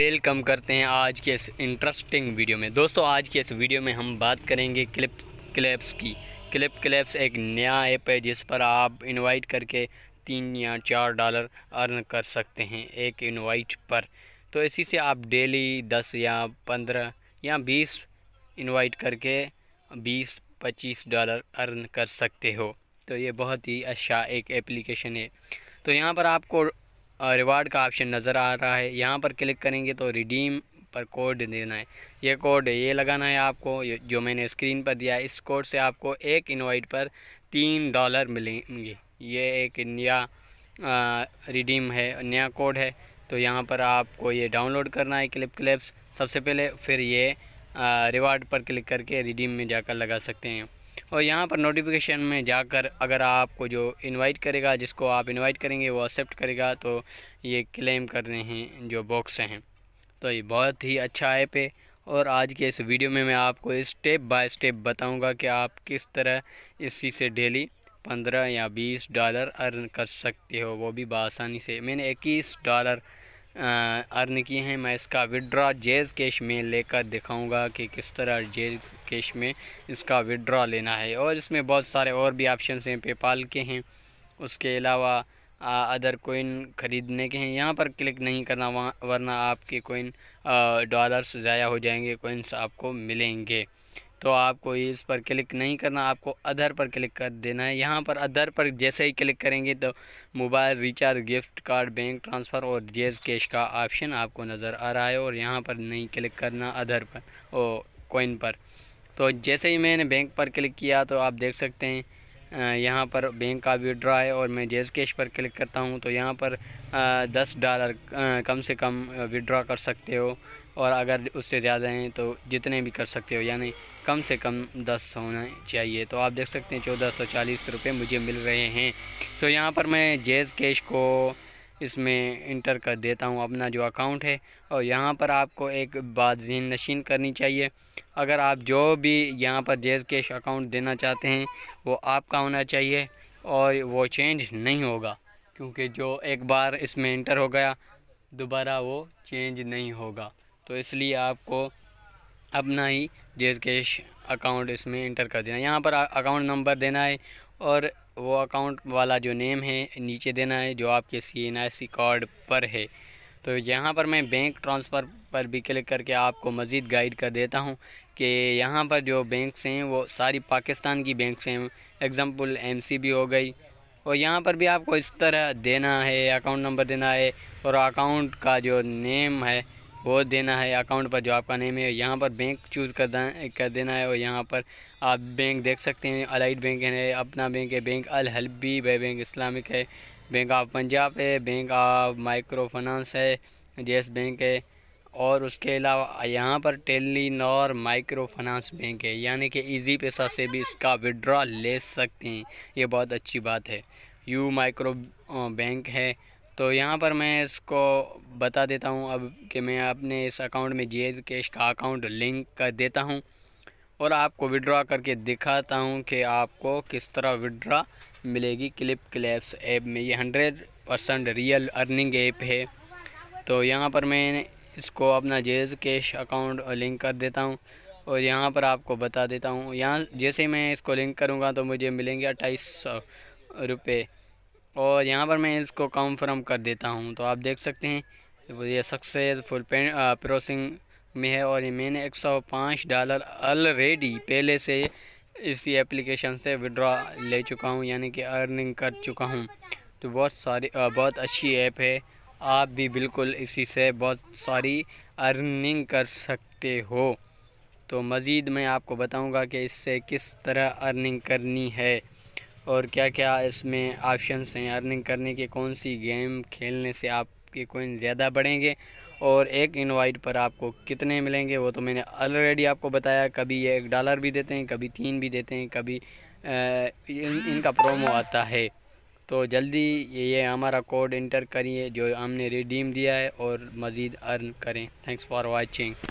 welcome करते हैं आज के इस इंटरेस्टिंग वीडियो में दोस्तों आज के इस वीडियो में हम बात करेंगे क्लिप क्लैप्स की क्लिप क्लैप्स एक नया ऐप है जिस पर आप इनवाइट करके तीन या चार डॉलर अर्न कर सकते हैं एक इनवाइट पर तो इसी से आप डेली दस या पंद्रह या बीस इनवाइट करके बीस पच्चीस डॉलर अर्न कर सकते हो तो ये बहुत ही अच्छा एक एप्लीकेशन है तो यहाँ पर आपको रिवार्ड का ऑप्शन नज़र आ रहा है यहाँ पर क्लिक करेंगे तो रिडीम पर कोड देना है ये कोड ये लगाना है आपको जो मैंने स्क्रीन पर दिया है इस कोड से आपको एक इनवाइट पर तीन डॉलर मिलेंगे ये एक नया रिडीम है नया कोड है तो यहाँ पर आपको ये डाउनलोड करना है क्लिप क्लिप्स सबसे पहले फिर ये रिवार्ड पर क्लिक करके रिडीम में जाकर लगा सकते हैं और यहाँ पर नोटिफिकेशन में जाकर अगर आपको जो इनवाइट करेगा जिसको आप इनवाइट करेंगे वो एक्सेप्ट करेगा तो ये क्लेम करने हैं जो बॉक्स हैं तो ये बहुत ही अच्छा ऐप है और आज के इस वीडियो में मैं आपको स्टेप बाय स्टेप बताऊंगा कि आप किस तरह इसी से डेली पंद्रह या बीस डॉलर अर्न कर सकते हो वो भी बसानी से मैंने इक्कीस डॉलर अर्न किए हैं मैं इसका विड्रा जेज़ कैश में लेकर दिखाऊंगा कि किस तरह जेज़ कैश में इसका विड्रा लेना है और इसमें बहुत सारे और भी ऑप्शन हैं पेपाल के हैं उसके अलावा अदर कोइन ख़रीदने के हैं यहाँ पर क्लिक नहीं करना वहाँ वरना आपके कोइन डॉलर्स ज़ाया हो जाएंगे कोइंस आपको मिलेंगे तो आपको इस पर क्लिक नहीं करना आपको अधर पर क्लिक कर देना है यहाँ पर अधर पर जैसे ही क्लिक करेंगे तो mobile recharge gift card bank transfer और जेज कैश का ऑप्शन आपको नज़र आ रहा है और यहाँ पर नहीं क्लिक करना अधर पर ओ कोइन पर तो जैसे ही मैंने बैंक पर क्लिक किया तो आप देख सकते हैं यहाँ पर बैंक का विड्रा है और मैं जेज कैश पर क्लिक करता हूँ तो यहाँ पर दस डॉलर कम से कम विड्रा कर सकते हो और अगर उससे ज़्यादा हैं तो जितने भी कर सकते हो यानी कम से कम दस होना चाहिए तो आप देख सकते हैं चौदह सौ चालीस रुपये मुझे मिल रहे हैं तो यहाँ पर मैं जेज़ कैश को इसमें इंटर कर देता हूँ अपना जो अकाउंट है और यहाँ पर आपको एक बात जहन नशीन करनी चाहिए अगर आप जो भी यहाँ पर जेज कैश अकाउंट देना चाहते हैं वो आपका होना चाहिए और वो चेंज नहीं होगा क्योंकि जो एक बार इसमें इंटर हो गया दोबारा वो चेंज नहीं होगा तो इसलिए आपको अपना ही जेज कैश अकाउंट इसमें इंटर कर देना यहाँ पर अकाउंट नंबर देना है और वो अकाउंट वाला जो नेम है नीचे देना है जो आपके सी एन आई सी कार्ड पर है तो यहाँ पर मैं बैंक ट्रांसफ़र पर भी क्लिक करके आपको मज़ीद गाइड कर देता हूँ कि यहाँ पर जो बैंक्स हैं वो सारी पाकिस्तान की बैंक्स हैं एग्ज़ाम्पल एम सी बी हो गई और यहाँ पर भी आपको इस तरह देना है अकाउंट नंबर देना है और अकाउंट का जो नेम है वो देना है अकाउंट पर जो आपका नेम है यहाँ पर बैंक चूज़ कर कर देना है और यहाँ पर आप बैंक देख सकते हैं अलाइट बैंक है अपना बैंक है bank Al Habib bank Islamic है बैंक ऑफ पंजाब है बैंक ऑफ माइक्रो फाइनेंस है जेस बैंक है और उसके अलावा यहाँ पर टेलीनॉर माइक्रो फाइनेंस बैंक है यानी कि इजी पैसा से भी इसका विड्रॉ ले सकते हैं ये बहुत अच्छी बात है यू माइक्रो बैंक है तो यहाँ पर मैं इसको बता देता हूँ अब कि मैं अपने इस अकाउंट में जी कैश का अकाउंट लिंक कर देता हूँ और आपको विड्रा करके दिखाता हूँ कि आपको किस तरह विड्रा मिलेगी क्लिप क्लैप्स ऐप में ये hundred percent real earning app है तो यहाँ पर मैं इसको अपना जेज कैश अकाउंट लिंक कर देता हूँ और यहाँ पर आपको बता देता हूँ यहाँ जैसे मैं इसको लिंक करूँगा तो मुझे मिलेंगे अट्ठाईस सौ रुपये और यहाँ पर मैं इसको कॉन्फर्म कर देता हूँ तो आप देख सकते हैं ये सक्सेसफुल प्रोसिंग में है और मैंने 105 डॉलर ऑलरेडी पहले से इसी एप्लीकेशन से विड्रॉ ले चुका हूँ यानी कि अर्निंग कर चुका हूँ तो बहुत सारी बहुत अच्छी ऐप है आप भी बिल्कुल इसी से बहुत सारी अर्निंग कर सकते हो तो मज़ीद मैं आपको बताऊंगा कि इससे किस तरह अर्निंग करनी है और क्या क्या इसमें ऑप्शंस हैं अर्निंग करने के कौन सी गेम खेलने से आपके कोइन ज़्यादा बढ़ेंगे और एक इनवाइट पर आपको कितने मिलेंगे वो तो मैंने ऑलरेडी आपको बताया कभी ये एक डॉलर भी देते हैं कभी तीन भी देते हैं कभी इन, इनका प्रोमो आता है तो जल्दी ये हमारा कोड इंटर करिए जो हमने रिडीम दिया है और मज़ीद अर्न करें थैंक्स फॉर वॉचिंग